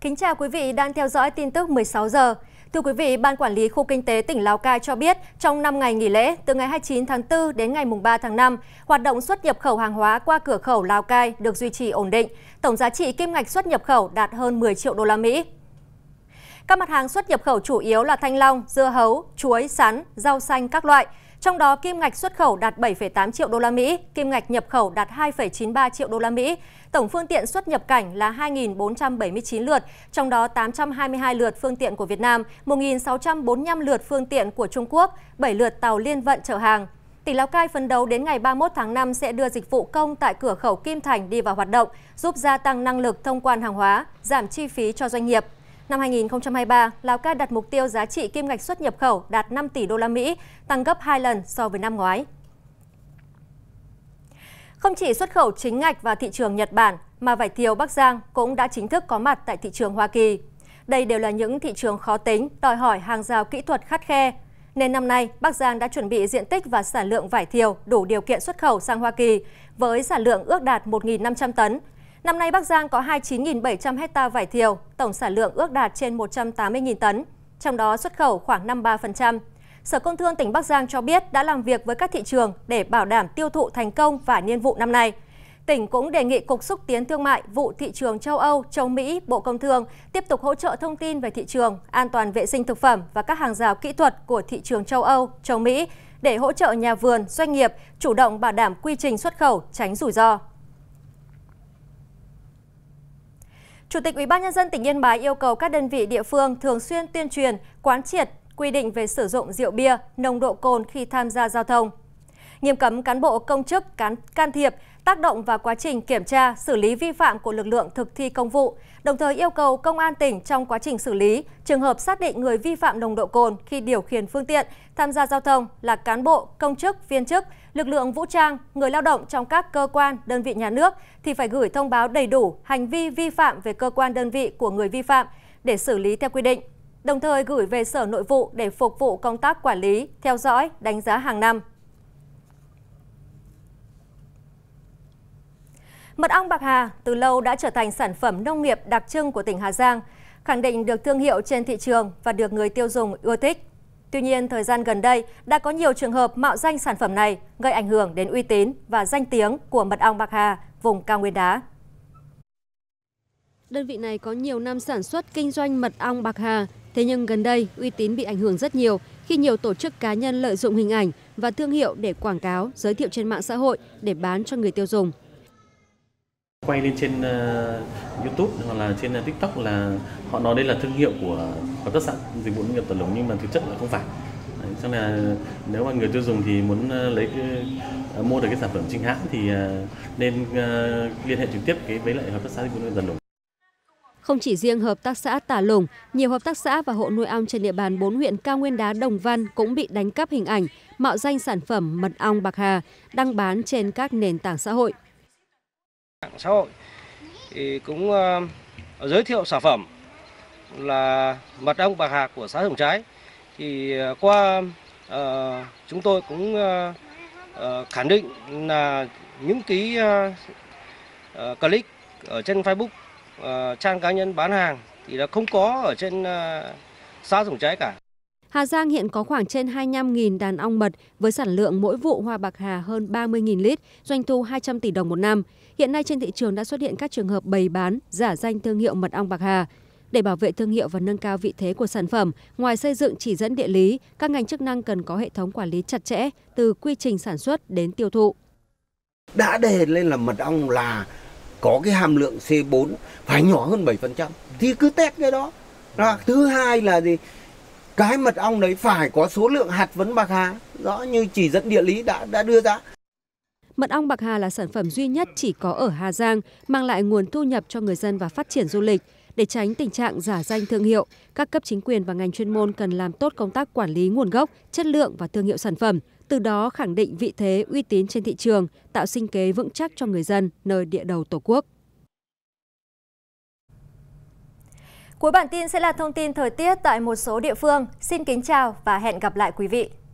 Kính chào quý vị đang theo dõi tin tức 16 giờ. Thưa quý vị, Ban Quản lý Khu Kinh tế tỉnh Lào Cai cho biết, trong 5 ngày nghỉ lễ, từ ngày 29 tháng 4 đến ngày 3 tháng 5, hoạt động xuất nhập khẩu hàng hóa qua cửa khẩu Lào Cai được duy trì ổn định. Tổng giá trị kim ngạch xuất nhập khẩu đạt hơn 10 triệu đô la Mỹ. Các mặt hàng xuất nhập khẩu chủ yếu là thanh long, dưa hấu, chuối, sắn, rau xanh các loại – trong đó kim ngạch xuất khẩu đạt 7,8 triệu đô la Mỹ, kim ngạch nhập khẩu đạt 2,93 triệu đô la Mỹ. Tổng phương tiện xuất nhập cảnh là 2.479 lượt, trong đó 822 lượt phương tiện của Việt Nam, 1.645 lượt phương tiện của Trung Quốc, 7 lượt tàu liên vận chở hàng. Tỉnh Lào Cai phấn đấu đến ngày 31 tháng 5 sẽ đưa dịch vụ công tại cửa khẩu Kim Thành đi vào hoạt động, giúp gia tăng năng lực thông quan hàng hóa, giảm chi phí cho doanh nghiệp. Năm 2023, Lào Cai đặt mục tiêu giá trị kim ngạch xuất nhập khẩu đạt 5 tỷ đô la Mỹ, tăng gấp 2 lần so với năm ngoái. Không chỉ xuất khẩu chính ngạch vào thị trường Nhật Bản, mà vải thiều Bắc Giang cũng đã chính thức có mặt tại thị trường Hoa Kỳ. Đây đều là những thị trường khó tính, đòi hỏi hàng rào kỹ thuật khắt khe. Nên năm nay, Bắc Giang đã chuẩn bị diện tích và sản lượng vải thiều đủ điều kiện xuất khẩu sang Hoa Kỳ, với sản lượng ước đạt 1.500 tấn, Năm nay Bắc Giang có 29.700 hecta vải thiều, tổng sản lượng ước đạt trên 180.000 tấn, trong đó xuất khẩu khoảng 53%. Sở Công Thương tỉnh Bắc Giang cho biết đã làm việc với các thị trường để bảo đảm tiêu thụ thành công vải niên vụ năm nay. Tỉnh cũng đề nghị Cục Xúc tiến Thương mại vụ thị trường châu Âu, châu Mỹ, Bộ Công Thương tiếp tục hỗ trợ thông tin về thị trường, an toàn vệ sinh thực phẩm và các hàng rào kỹ thuật của thị trường châu Âu, châu Mỹ để hỗ trợ nhà vườn, doanh nghiệp chủ động bảo đảm quy trình xuất khẩu tránh rủi ro. Chủ tịch UBND tỉnh Yên Bái yêu cầu các đơn vị địa phương thường xuyên tuyên truyền, quán triệt quy định về sử dụng rượu bia, nồng độ cồn khi tham gia giao thông. Nghiêm cấm cán bộ công chức cán can thiệp, tác động vào quá trình kiểm tra, xử lý vi phạm của lực lượng thực thi công vụ, đồng thời yêu cầu công an tỉnh trong quá trình xử lý, trường hợp xác định người vi phạm nồng độ cồn khi điều khiển phương tiện, tham gia giao thông là cán bộ, công chức, viên chức lực lượng vũ trang, người lao động trong các cơ quan, đơn vị nhà nước thì phải gửi thông báo đầy đủ hành vi vi phạm về cơ quan đơn vị của người vi phạm để xử lý theo quy định, đồng thời gửi về Sở Nội vụ để phục vụ công tác quản lý, theo dõi, đánh giá hàng năm. Mật ong Bạc Hà từ lâu đã trở thành sản phẩm nông nghiệp đặc trưng của tỉnh Hà Giang, khẳng định được thương hiệu trên thị trường và được người tiêu dùng ưa thích. Tuy nhiên, thời gian gần đây đã có nhiều trường hợp mạo danh sản phẩm này gây ảnh hưởng đến uy tín và danh tiếng của mật ong Bạc Hà, vùng cao nguyên đá. Đơn vị này có nhiều năm sản xuất kinh doanh mật ong Bạc Hà, thế nhưng gần đây uy tín bị ảnh hưởng rất nhiều khi nhiều tổ chức cá nhân lợi dụng hình ảnh và thương hiệu để quảng cáo, giới thiệu trên mạng xã hội để bán cho người tiêu dùng quay lên trên uh, YouTube hoặc là trên uh, TikTok là họ nói đây là thương hiệu của hợp tác xã dịch vụ nông nghiệp tuần lũng nhưng mà thực chất là không phải Đấy, cho nên là nếu mà người tiêu dùng thì muốn uh, lấy uh, mua được cái sản phẩm chính hãng thì uh, nên uh, liên hệ trực tiếp cái với lại hợp tác xã dịch vụ nông nghiệp tuần lũng không chỉ riêng hợp tác xã tà Lùng, nhiều hợp tác xã và hộ nuôi ong trên địa bàn bốn huyện Cao Nguyên Đá Đồng Văn cũng bị đánh cắp hình ảnh, mạo danh sản phẩm mật ong bạc hà, đăng bán trên các nền tảng xã hội mạng xã hội thì cũng uh, giới thiệu sản phẩm là mật ong bạc hà của xã Hồng Trái thì ờ, qua uh, chúng tôi cũng uh, uh, khẳng định là những cái uh, uh, clip ở trên Facebook uh, trang cá nhân bán hàng thì là không có ở trên uh, xã Hồng Trái cả hà giang hiện có khoảng trên hai mươi năm đàn ong mật với sản lượng mỗi vụ hoa bạc hà hơn ba mươi lít doanh thu hai trăm tỷ đồng một năm hiện nay trên thị trường đã xuất hiện các trường hợp bày bán giả danh thương hiệu mật ong bạc hà để bảo vệ thương hiệu và nâng cao vị thế của sản phẩm ngoài xây dựng chỉ dẫn địa lý các ngành chức năng cần có hệ thống quản lý chặt chẽ từ quy trình sản xuất đến tiêu thụ đã đề lên là mật ong là có cái hàm lượng C4 phải nhỏ hơn 7% thì cứ test cái đó. Rồi thứ hai là gì? cái mật ong đấy phải có số lượng hạt vấn bạc hà rõ như chỉ dẫn địa lý đã đã đưa ra Mật ong Bạc Hà là sản phẩm duy nhất chỉ có ở Hà Giang, mang lại nguồn thu nhập cho người dân và phát triển du lịch. Để tránh tình trạng giả danh thương hiệu, các cấp chính quyền và ngành chuyên môn cần làm tốt công tác quản lý nguồn gốc, chất lượng và thương hiệu sản phẩm, từ đó khẳng định vị thế uy tín trên thị trường, tạo sinh kế vững chắc cho người dân nơi địa đầu Tổ quốc. Cuối bản tin sẽ là thông tin thời tiết tại một số địa phương. Xin kính chào và hẹn gặp lại quý vị.